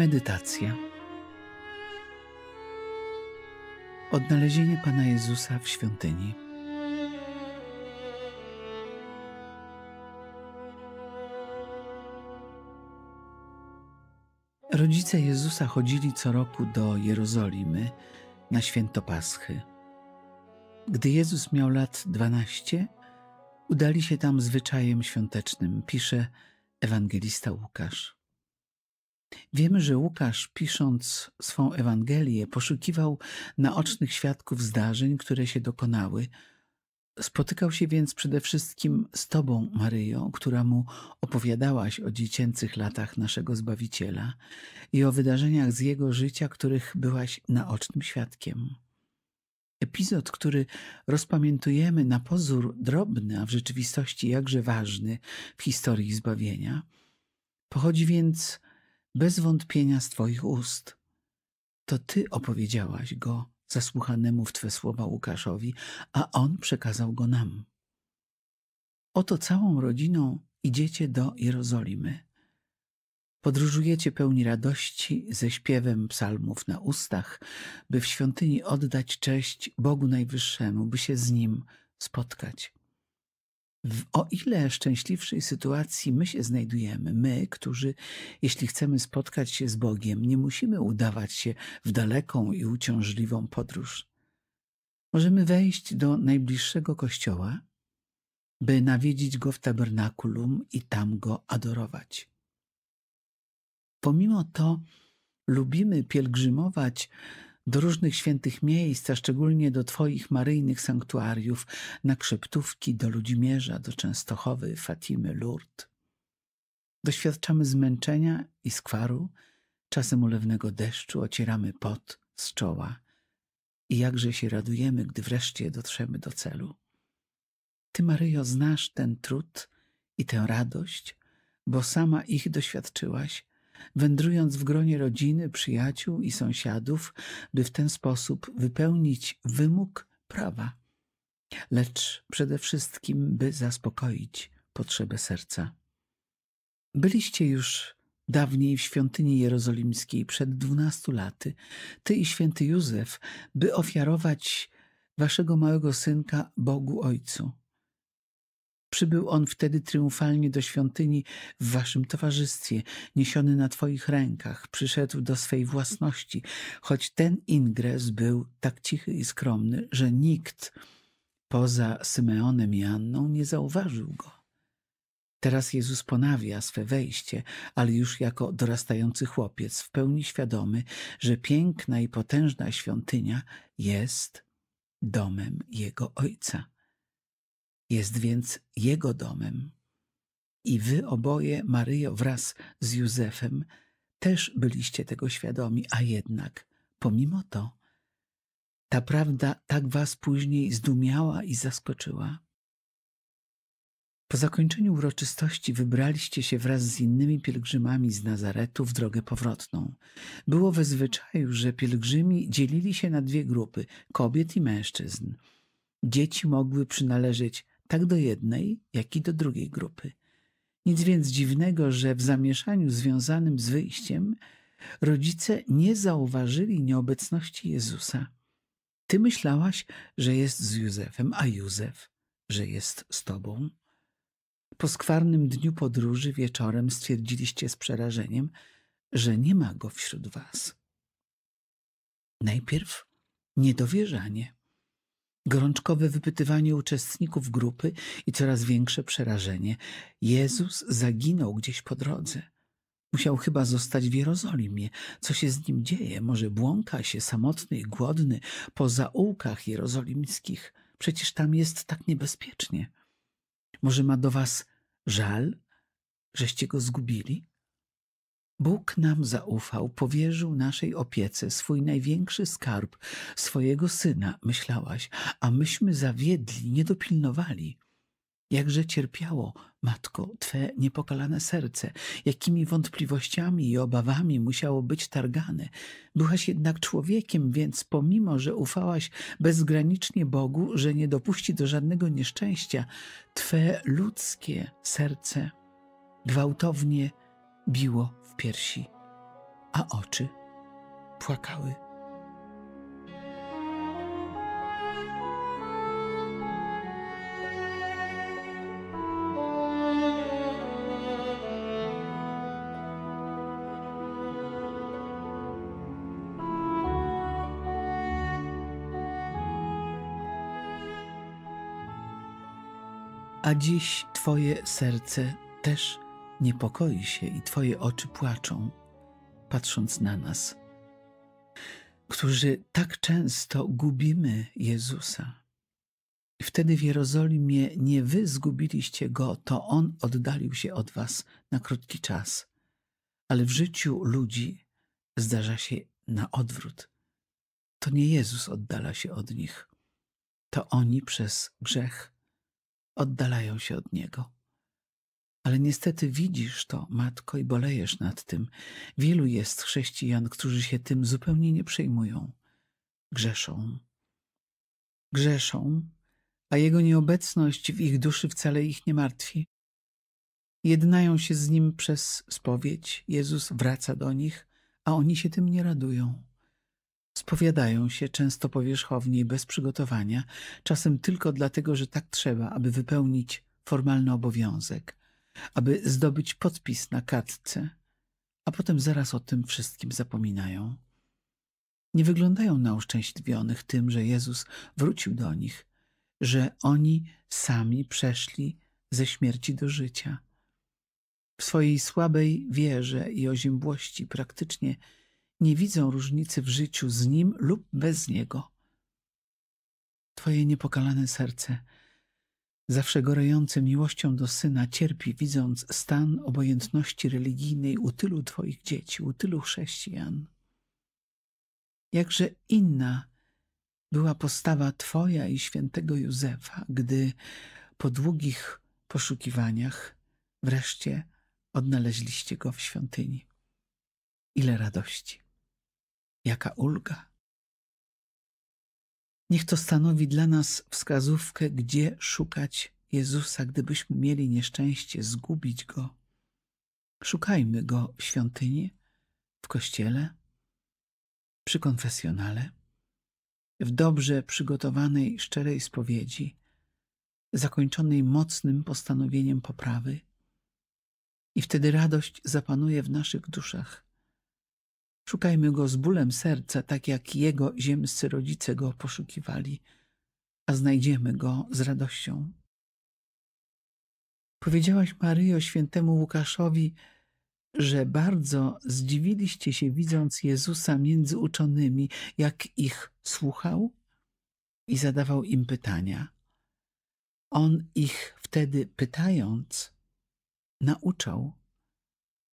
Medytacja. Odnalezienie Pana Jezusa w świątyni. Rodzice Jezusa chodzili co roku do Jerozolimy na święto Paschy. Gdy Jezus miał lat dwanaście, udali się tam zwyczajem świątecznym, pisze ewangelista Łukasz. Wiemy, że Łukasz, pisząc swą Ewangelię, poszukiwał naocznych świadków zdarzeń, które się dokonały. Spotykał się więc przede wszystkim z Tobą, Maryjo, która mu opowiadałaś o dziecięcych latach naszego Zbawiciela i o wydarzeniach z jego życia, których byłaś naocznym świadkiem. Epizod, który rozpamiętujemy na pozór drobny, a w rzeczywistości jakże ważny w historii zbawienia, pochodzi więc bez wątpienia z Twoich ust. To Ty opowiedziałaś go zasłuchanemu w Twe słowa Łukaszowi, a on przekazał go nam. Oto całą rodziną idziecie do Jerozolimy. Podróżujecie pełni radości ze śpiewem psalmów na ustach, by w świątyni oddać cześć Bogu Najwyższemu, by się z Nim spotkać w o ile szczęśliwszej sytuacji my się znajdujemy, my, którzy, jeśli chcemy spotkać się z Bogiem, nie musimy udawać się w daleką i uciążliwą podróż. Możemy wejść do najbliższego kościoła, by nawiedzić go w tabernakulum i tam go adorować. Pomimo to lubimy pielgrzymować do różnych świętych miejsc, a szczególnie do Twoich maryjnych sanktuariów, na Krzyptówki, do Ludzimierza, do Częstochowy, Fatimy, Lourdes. Doświadczamy zmęczenia i skwaru, czasem ulewnego deszczu, ocieramy pot z czoła i jakże się radujemy, gdy wreszcie dotrzemy do celu. Ty, Maryjo, znasz ten trud i tę radość, bo sama ich doświadczyłaś wędrując w gronie rodziny, przyjaciół i sąsiadów, by w ten sposób wypełnić wymóg prawa, lecz przede wszystkim, by zaspokoić potrzebę serca. Byliście już dawniej w świątyni jerozolimskiej przed dwunastu laty, ty i święty Józef, by ofiarować waszego małego synka Bogu Ojcu. Przybył on wtedy triumfalnie do świątyni w waszym towarzystwie, niesiony na twoich rękach, przyszedł do swej własności, choć ten ingres był tak cichy i skromny, że nikt poza Symeonem i Anną nie zauważył go. Teraz Jezus ponawia swe wejście, ale już jako dorastający chłopiec, w pełni świadomy, że piękna i potężna świątynia jest domem jego ojca jest więc Jego domem. I wy oboje, Maryjo wraz z Józefem, też byliście tego świadomi, a jednak, pomimo to, ta prawda tak was później zdumiała i zaskoczyła. Po zakończeniu uroczystości wybraliście się wraz z innymi pielgrzymami z Nazaretu w drogę powrotną. Było we zwyczaju, że pielgrzymi dzielili się na dwie grupy kobiet i mężczyzn. Dzieci mogły przynależeć tak do jednej, jak i do drugiej grupy. Nic więc dziwnego, że w zamieszaniu związanym z wyjściem rodzice nie zauważyli nieobecności Jezusa. Ty myślałaś, że jest z Józefem, a Józef, że jest z tobą. Po skwarnym dniu podróży wieczorem stwierdziliście z przerażeniem, że nie ma go wśród was. Najpierw niedowierzanie gorączkowe wypytywanie uczestników grupy i coraz większe przerażenie. Jezus zaginął gdzieś po drodze. Musiał chyba zostać w Jerozolimie. Co się z nim dzieje? Może błąka się samotny i głodny po zaułkach jerozolimskich? Przecież tam jest tak niebezpiecznie. Może ma do was żal, żeście go zgubili? Bóg nam zaufał, powierzył naszej opiece swój największy skarb, swojego syna, myślałaś, a myśmy zawiedli, nie dopilnowali. Jakże cierpiało, matko, twe niepokalane serce, jakimi wątpliwościami i obawami musiało być targane. Byłaś jednak człowiekiem, więc pomimo, że ufałaś bezgranicznie Bogu, że nie dopuści do żadnego nieszczęścia, twe ludzkie serce gwałtownie biło piersi, a oczy płakały. a dziś Twoje serce też niepokoi się i Twoje oczy płaczą, patrząc na nas, którzy tak często gubimy Jezusa. Wtedy w Jerozolimie nie Wy zgubiliście Go, to On oddalił się od Was na krótki czas, ale w życiu ludzi zdarza się na odwrót. To nie Jezus oddala się od nich, to oni przez grzech oddalają się od Niego. Ale niestety widzisz to, matko, i bolejesz nad tym. Wielu jest chrześcijan, którzy się tym zupełnie nie przejmują. Grzeszą. Grzeszą, a jego nieobecność w ich duszy wcale ich nie martwi. Jednają się z nim przez spowiedź, Jezus wraca do nich, a oni się tym nie radują. Spowiadają się często powierzchownie i bez przygotowania, czasem tylko dlatego, że tak trzeba, aby wypełnić formalny obowiązek aby zdobyć podpis na kartce, a potem zaraz o tym wszystkim zapominają. Nie wyglądają na uszczęśliwionych tym, że Jezus wrócił do nich, że oni sami przeszli ze śmierci do życia. W swojej słabej wierze i oziębłości praktycznie nie widzą różnicy w życiu z nim lub bez niego. Twoje niepokalane serce zawsze gorejący miłością do syna, cierpi, widząc stan obojętności religijnej u tylu Twoich dzieci, u tylu chrześcijan. Jakże inna była postawa Twoja i świętego Józefa, gdy po długich poszukiwaniach wreszcie odnaleźliście go w świątyni. Ile radości, jaka ulga! Niech to stanowi dla nas wskazówkę, gdzie szukać Jezusa, gdybyśmy mieli nieszczęście zgubić Go. Szukajmy Go w świątyni, w kościele, przy konfesjonale, w dobrze przygotowanej, szczerej spowiedzi, zakończonej mocnym postanowieniem poprawy. I wtedy radość zapanuje w naszych duszach – Szukajmy go z bólem serca, tak jak jego ziemscy rodzice go poszukiwali, a znajdziemy go z radością. Powiedziałaś Maryjo świętemu Łukaszowi, że bardzo zdziwiliście się widząc Jezusa między uczonymi, jak ich słuchał i zadawał im pytania. On ich wtedy pytając, nauczał.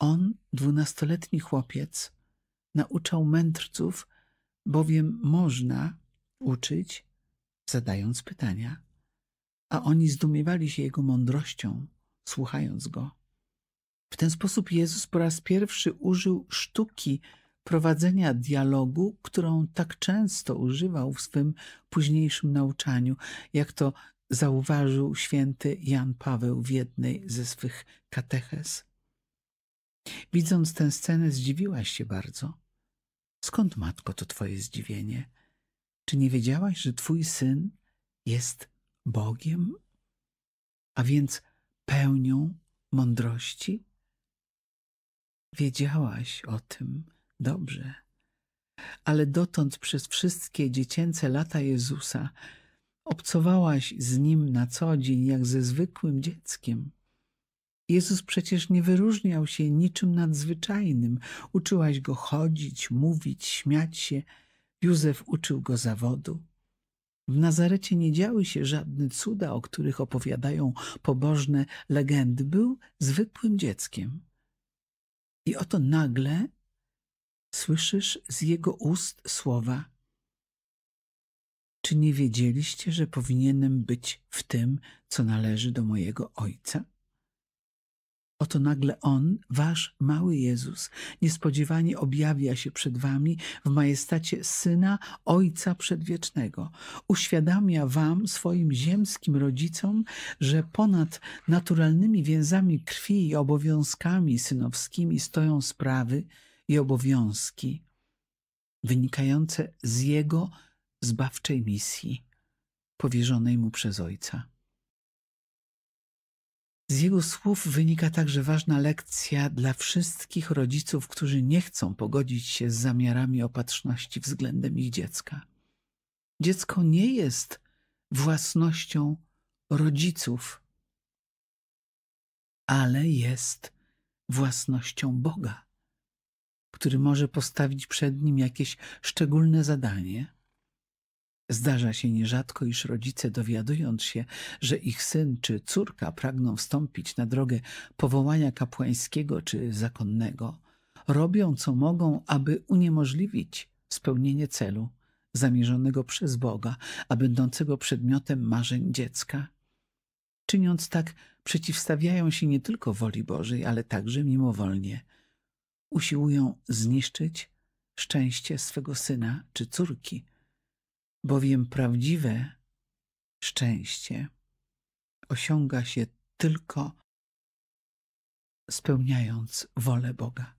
On, dwunastoletni chłopiec, nauczał mędrców, bowiem można uczyć, zadając pytania, a oni zdumiewali się jego mądrością, słuchając go. W ten sposób Jezus po raz pierwszy użył sztuki prowadzenia dialogu, którą tak często używał w swym późniejszym nauczaniu, jak to zauważył święty Jan Paweł w jednej ze swych kateches. Widząc tę scenę, zdziwiłaś się bardzo. Skąd, matko, to twoje zdziwienie? Czy nie wiedziałaś, że twój syn jest Bogiem, a więc pełnią mądrości? Wiedziałaś o tym dobrze, ale dotąd przez wszystkie dziecięce lata Jezusa obcowałaś z Nim na co dzień, jak ze zwykłym dzieckiem. Jezus przecież nie wyróżniał się niczym nadzwyczajnym. Uczyłaś go chodzić, mówić, śmiać się. Józef uczył go zawodu. W Nazarecie nie działy się żadne cuda, o których opowiadają pobożne legendy. Był zwykłym dzieckiem. I oto nagle słyszysz z jego ust słowa: Czy nie wiedzieliście, że powinienem być w tym, co należy do mojego ojca? Oto nagle On, wasz mały Jezus, niespodziewanie objawia się przed wami w majestacie Syna Ojca Przedwiecznego. Uświadamia wam, swoim ziemskim rodzicom, że ponad naturalnymi więzami krwi i obowiązkami synowskimi stoją sprawy i obowiązki wynikające z Jego zbawczej misji powierzonej Mu przez Ojca. Z jego słów wynika także ważna lekcja dla wszystkich rodziców, którzy nie chcą pogodzić się z zamiarami opatrzności względem ich dziecka. Dziecko nie jest własnością rodziców, ale jest własnością Boga, który może postawić przed nim jakieś szczególne zadanie Zdarza się nierzadko, iż rodzice, dowiadując się, że ich syn czy córka pragną wstąpić na drogę powołania kapłańskiego czy zakonnego, robią co mogą, aby uniemożliwić spełnienie celu zamierzonego przez Boga, a będącego przedmiotem marzeń dziecka. Czyniąc tak, przeciwstawiają się nie tylko woli Bożej, ale także mimowolnie. Usiłują zniszczyć szczęście swego syna czy córki, bowiem prawdziwe szczęście osiąga się tylko spełniając wolę Boga.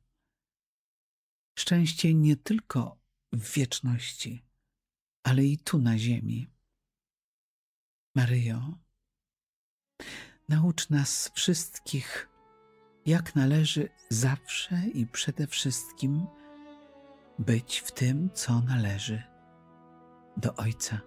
Szczęście nie tylko w wieczności, ale i tu na ziemi. Maryjo, naucz nas wszystkich, jak należy zawsze i przede wszystkim być w tym, co należy do Ojca.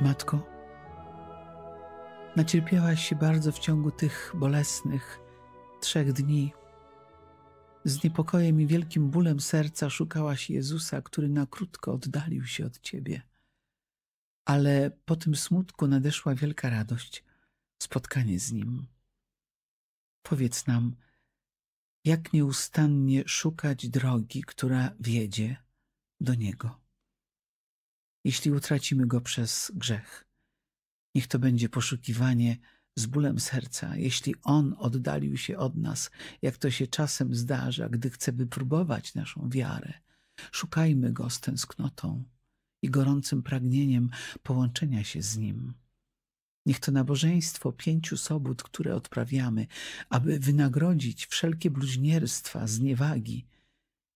Matko, nacierpiałaś się bardzo w ciągu tych bolesnych trzech dni. Z niepokojem i wielkim bólem serca szukałaś Jezusa, który na krótko oddalił się od ciebie. Ale po tym smutku nadeszła wielka radość, spotkanie z Nim. Powiedz nam, jak nieustannie szukać drogi, która wiedzie do Niego. Jeśli utracimy Go przez grzech, niech to będzie poszukiwanie, z bólem serca, jeśli On oddalił się od nas, jak to się czasem zdarza, gdy chce próbować naszą wiarę, szukajmy Go z tęsknotą i gorącym pragnieniem połączenia się z Nim. Niech to nabożeństwo pięciu sobót, które odprawiamy, aby wynagrodzić wszelkie bluźnierstwa, zniewagi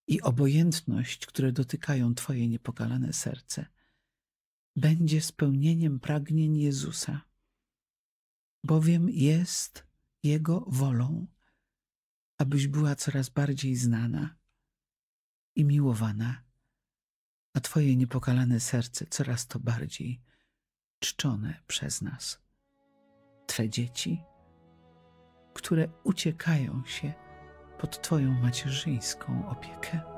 i obojętność, które dotykają Twoje niepokalane serce, będzie spełnieniem pragnień Jezusa bowiem jest Jego wolą, abyś była coraz bardziej znana i miłowana, a Twoje niepokalane serce coraz to bardziej czczone przez nas, Twe dzieci, które uciekają się pod Twoją macierzyńską opiekę.